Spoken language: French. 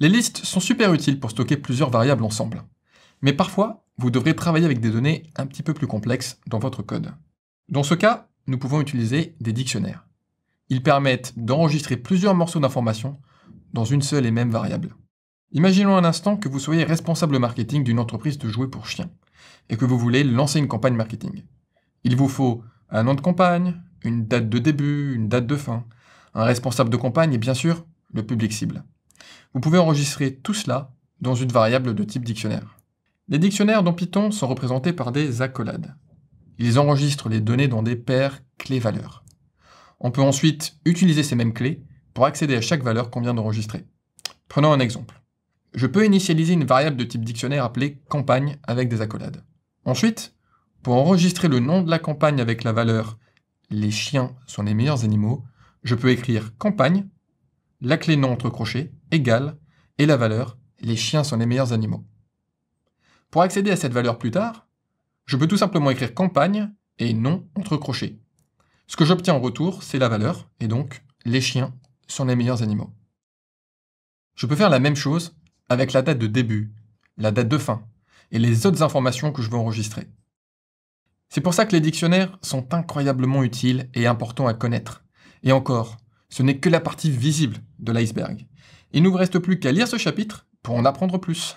Les listes sont super utiles pour stocker plusieurs variables ensemble. Mais parfois, vous devrez travailler avec des données un petit peu plus complexes dans votre code. Dans ce cas, nous pouvons utiliser des dictionnaires. Ils permettent d'enregistrer plusieurs morceaux d'informations dans une seule et même variable. Imaginons un instant que vous soyez responsable marketing d'une entreprise de jouets pour chiens et que vous voulez lancer une campagne marketing. Il vous faut un nom de campagne, une date de début, une date de fin, un responsable de campagne et bien sûr le public cible. Vous pouvez enregistrer tout cela dans une variable de type dictionnaire. Les dictionnaires dans Python sont représentés par des accolades. Ils enregistrent les données dans des paires clés-valeurs. On peut ensuite utiliser ces mêmes clés pour accéder à chaque valeur qu'on vient d'enregistrer. Prenons un exemple. Je peux initialiser une variable de type dictionnaire appelée campagne avec des accolades. Ensuite, pour enregistrer le nom de la campagne avec la valeur les chiens sont les meilleurs animaux, je peux écrire campagne la clé non entre égale, et la valeur les chiens sont les meilleurs animaux. Pour accéder à cette valeur plus tard, je peux tout simplement écrire campagne et non entre Ce que j'obtiens en retour, c'est la valeur, et donc les chiens sont les meilleurs animaux. Je peux faire la même chose avec la date de début, la date de fin, et les autres informations que je veux enregistrer. C'est pour ça que les dictionnaires sont incroyablement utiles et importants à connaître. Et encore, ce n'est que la partie visible de l'iceberg. Il ne nous reste plus qu'à lire ce chapitre pour en apprendre plus.